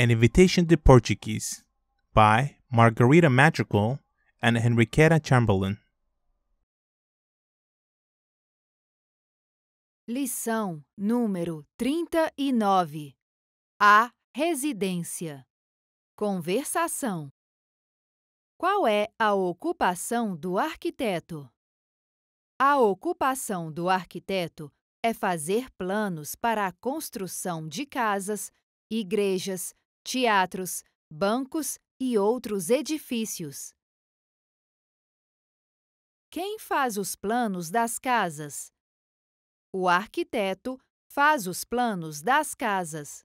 An Invitation to Portuguese by Margarita Madrigal and Henriqueta Chamberlain. Lição número 39 A Residência Conversação Qual é a ocupação do arquiteto? A ocupação do arquiteto é fazer planos para a construção de casas, igrejas, teatros, bancos e outros edifícios. Quem faz os planos das casas? O arquiteto faz os planos das casas.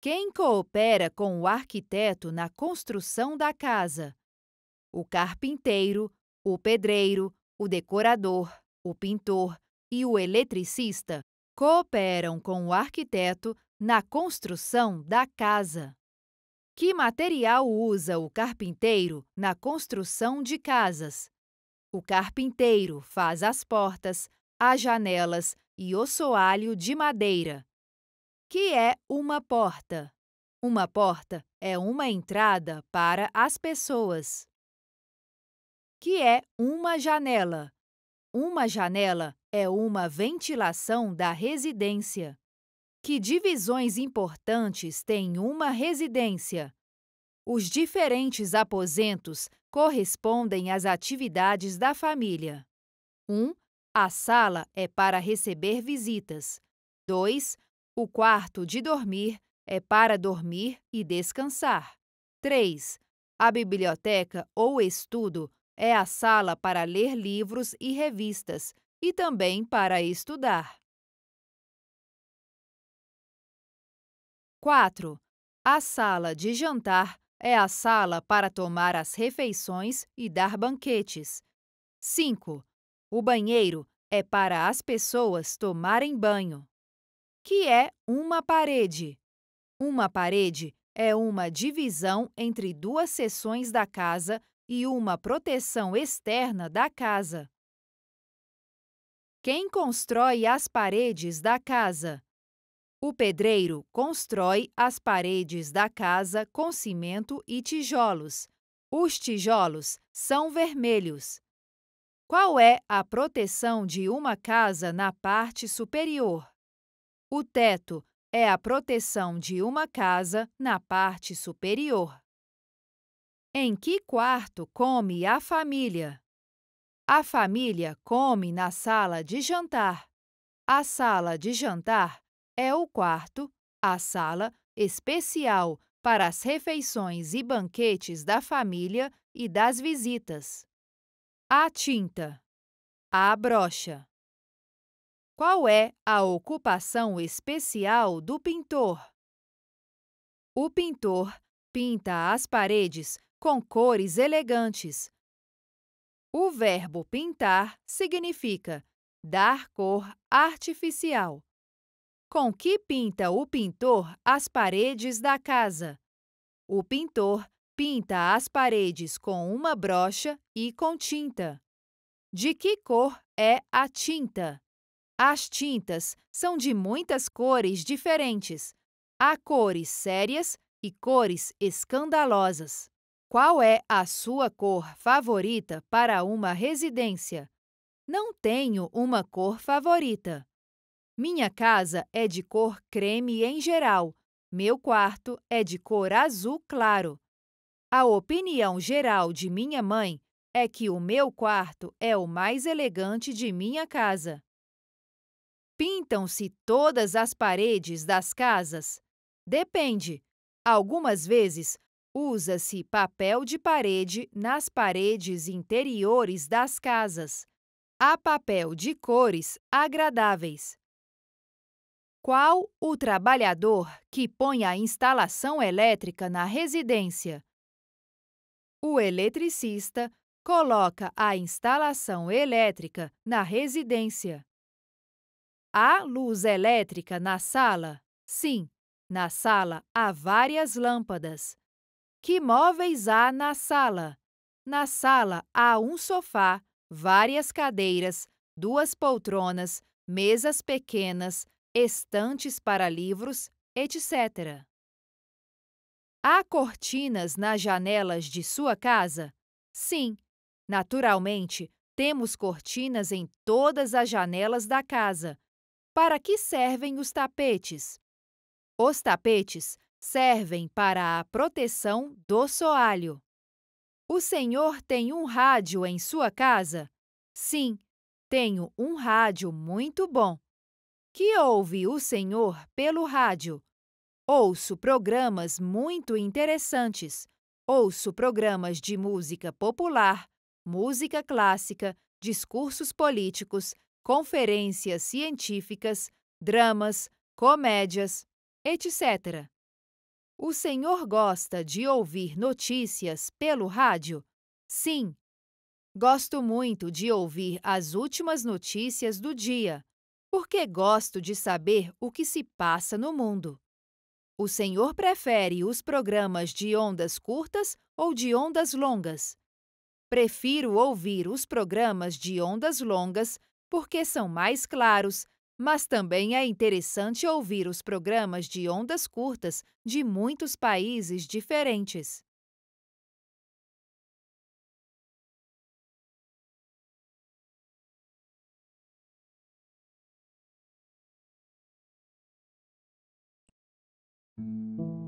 Quem coopera com o arquiteto na construção da casa? O carpinteiro, o pedreiro, o decorador, o pintor e o eletricista cooperam com o arquiteto na construção da casa. Que material usa o carpinteiro na construção de casas? O carpinteiro faz as portas, as janelas e o soalho de madeira. Que é uma porta? Uma porta é uma entrada para as pessoas. Que é uma janela? Uma janela é uma ventilação da residência. Que divisões importantes tem uma residência? Os diferentes aposentos correspondem às atividades da família. 1. Um, a sala é para receber visitas. 2. O quarto de dormir é para dormir e descansar. 3. A biblioteca ou estudo é a sala para ler livros e revistas e também para estudar. 4. A sala de jantar é a sala para tomar as refeições e dar banquetes. 5. O banheiro é para as pessoas tomarem banho. Que é uma parede? Uma parede é uma divisão entre duas seções da casa e uma proteção externa da casa. Quem constrói as paredes da casa? O pedreiro constrói as paredes da casa com cimento e tijolos. Os tijolos são vermelhos. Qual é a proteção de uma casa na parte superior? O teto é a proteção de uma casa na parte superior. Em que quarto come a família? A família come na sala de jantar. A sala de jantar é o quarto, a sala especial para as refeições e banquetes da família e das visitas. A tinta. A brocha. Qual é a ocupação especial do pintor? O pintor pinta as paredes com cores elegantes. O verbo pintar significa dar cor artificial. Com que pinta o pintor as paredes da casa? O pintor pinta as paredes com uma brocha e com tinta. De que cor é a tinta? As tintas são de muitas cores diferentes. Há cores sérias e cores escandalosas. Qual é a sua cor favorita para uma residência? Não tenho uma cor favorita. Minha casa é de cor creme em geral. Meu quarto é de cor azul claro. A opinião geral de minha mãe é que o meu quarto é o mais elegante de minha casa. Pintam-se todas as paredes das casas? Depende. Algumas vezes usa-se papel de parede nas paredes interiores das casas. Há papel de cores agradáveis. Qual o trabalhador que põe a instalação elétrica na residência? O eletricista coloca a instalação elétrica na residência. Há luz elétrica na sala? Sim, na sala há várias lâmpadas. Que móveis há na sala? Na sala há um sofá, várias cadeiras, duas poltronas, mesas pequenas, estantes para livros, etc. Há cortinas nas janelas de sua casa? Sim, naturalmente, temos cortinas em todas as janelas da casa. Para que servem os tapetes? Os tapetes servem para a proteção do soalho. O senhor tem um rádio em sua casa? Sim, tenho um rádio muito bom que ouve o Senhor pelo rádio. Ouço programas muito interessantes. Ouço programas de música popular, música clássica, discursos políticos, conferências científicas, dramas, comédias, etc. O senhor gosta de ouvir notícias pelo rádio? Sim. Gosto muito de ouvir as últimas notícias do dia porque gosto de saber o que se passa no mundo. O senhor prefere os programas de ondas curtas ou de ondas longas? Prefiro ouvir os programas de ondas longas porque são mais claros, mas também é interessante ouvir os programas de ondas curtas de muitos países diferentes. Thank you.